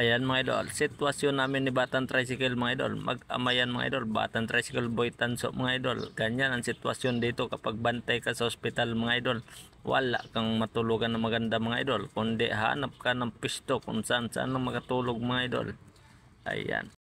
Ayan mga idol, sitwasyon namin ni Batang Tricycle mga idol. Mag-amayan mga idol, Batang Tricycle Boy Tanso mga idol. Ganyan ang sitwasyon dito kapag bantay ka sa ospital mga idol. Wala kang matulugan na maganda mga idol. Kundi hanap ka ng pisto kung saan saan ang makatulog mga idol. Ayan.